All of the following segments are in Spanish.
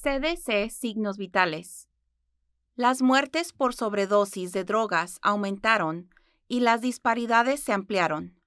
CDC Signos Vitales. Las muertes por sobredosis de drogas aumentaron y las disparidades se ampliaron.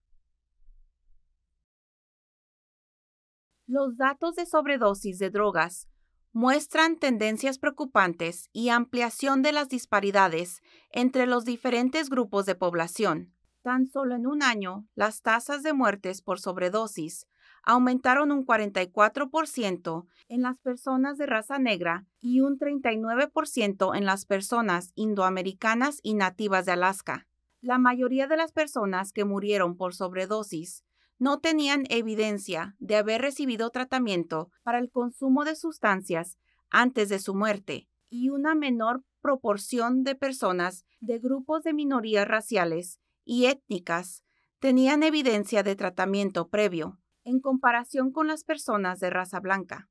Los datos de sobredosis de drogas muestran tendencias preocupantes y ampliación de las disparidades entre los diferentes grupos de población. Tan solo en un año, las tasas de muertes por sobredosis aumentaron un 44% en las personas de raza negra y un 39% en las personas indoamericanas y nativas de Alaska. La mayoría de las personas que murieron por sobredosis no tenían evidencia de haber recibido tratamiento para el consumo de sustancias antes de su muerte y una menor proporción de personas de grupos de minorías raciales y étnicas tenían evidencia de tratamiento previo en comparación con las personas de raza blanca.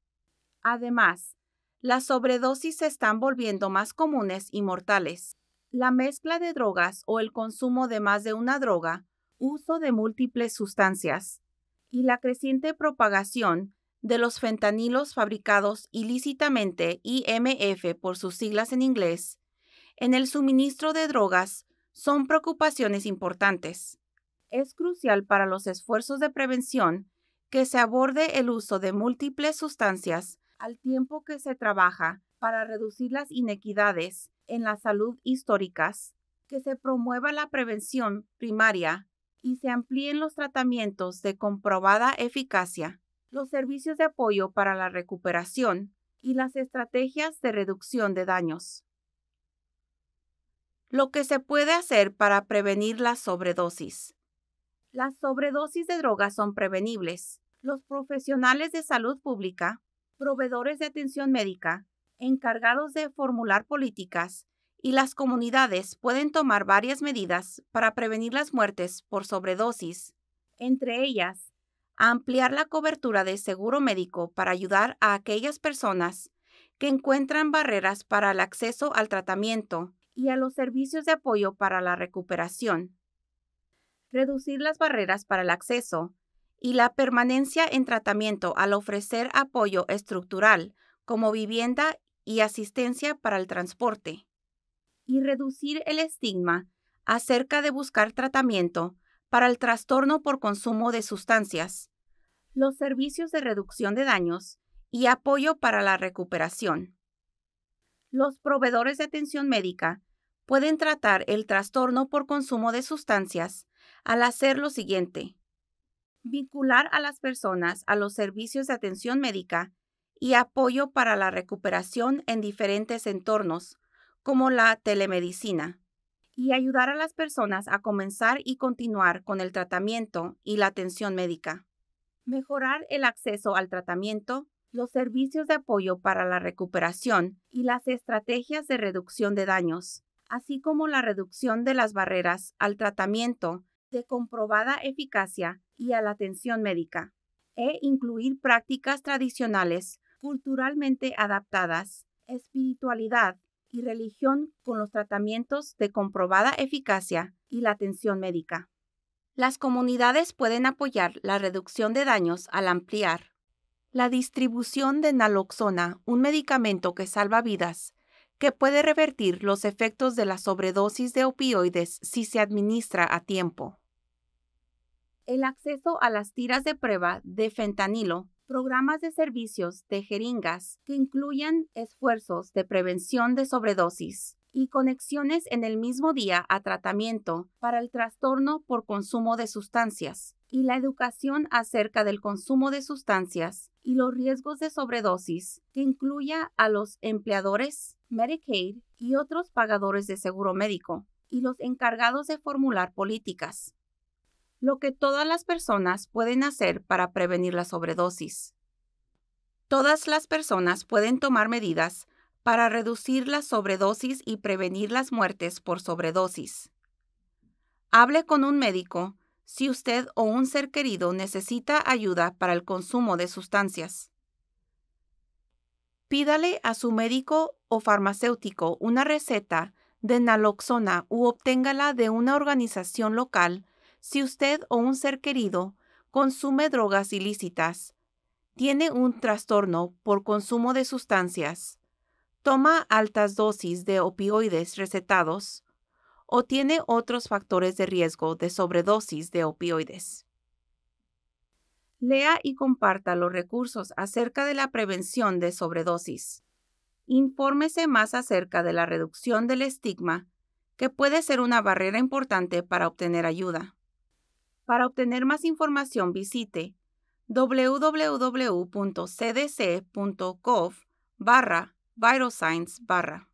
Además, las sobredosis se están volviendo más comunes y mortales. La mezcla de drogas o el consumo de más de una droga, uso de múltiples sustancias y la creciente propagación de los fentanilos fabricados ilícitamente IMF por sus siglas en inglés, en el suministro de drogas son preocupaciones importantes. Es crucial para los esfuerzos de prevención que se aborde el uso de múltiples sustancias al tiempo que se trabaja para reducir las inequidades en la salud históricas, que se promueva la prevención primaria y se amplíen los tratamientos de comprobada eficacia, los servicios de apoyo para la recuperación y las estrategias de reducción de daños. Lo que se puede hacer para prevenir la sobredosis. Las sobredosis de drogas son prevenibles. Los profesionales de salud pública, proveedores de atención médica, encargados de formular políticas y las comunidades pueden tomar varias medidas para prevenir las muertes por sobredosis, entre ellas, ampliar la cobertura de seguro médico para ayudar a aquellas personas que encuentran barreras para el acceso al tratamiento y a los servicios de apoyo para la recuperación reducir las barreras para el acceso y la permanencia en tratamiento al ofrecer apoyo estructural como vivienda y asistencia para el transporte y reducir el estigma acerca de buscar tratamiento para el trastorno por consumo de sustancias, los servicios de reducción de daños y apoyo para la recuperación. Los proveedores de atención médica pueden tratar el trastorno por consumo de sustancias al hacer lo siguiente. Vincular a las personas a los servicios de atención médica y apoyo para la recuperación en diferentes entornos, como la telemedicina, y ayudar a las personas a comenzar y continuar con el tratamiento y la atención médica. Mejorar el acceso al tratamiento, los servicios de apoyo para la recuperación y las estrategias de reducción de daños, así como la reducción de las barreras al tratamiento de comprobada eficacia y a la atención médica, e incluir prácticas tradicionales culturalmente adaptadas, espiritualidad y religión con los tratamientos de comprobada eficacia y la atención médica. Las comunidades pueden apoyar la reducción de daños al ampliar la distribución de naloxona, un medicamento que salva vidas, que puede revertir los efectos de la sobredosis de opioides si se administra a tiempo el acceso a las tiras de prueba de fentanilo, programas de servicios de jeringas que incluyan esfuerzos de prevención de sobredosis y conexiones en el mismo día a tratamiento para el trastorno por consumo de sustancias y la educación acerca del consumo de sustancias y los riesgos de sobredosis que incluya a los empleadores, Medicaid y otros pagadores de seguro médico y los encargados de formular políticas lo que todas las personas pueden hacer para prevenir la sobredosis. Todas las personas pueden tomar medidas para reducir la sobredosis y prevenir las muertes por sobredosis. Hable con un médico si usted o un ser querido necesita ayuda para el consumo de sustancias. Pídale a su médico o farmacéutico una receta de naloxona u obténgala de una organización local si usted o un ser querido consume drogas ilícitas, tiene un trastorno por consumo de sustancias, toma altas dosis de opioides recetados o tiene otros factores de riesgo de sobredosis de opioides. Lea y comparta los recursos acerca de la prevención de sobredosis. Infórmese más acerca de la reducción del estigma, que puede ser una barrera importante para obtener ayuda. Para obtener más información visite www.cdc.gov barra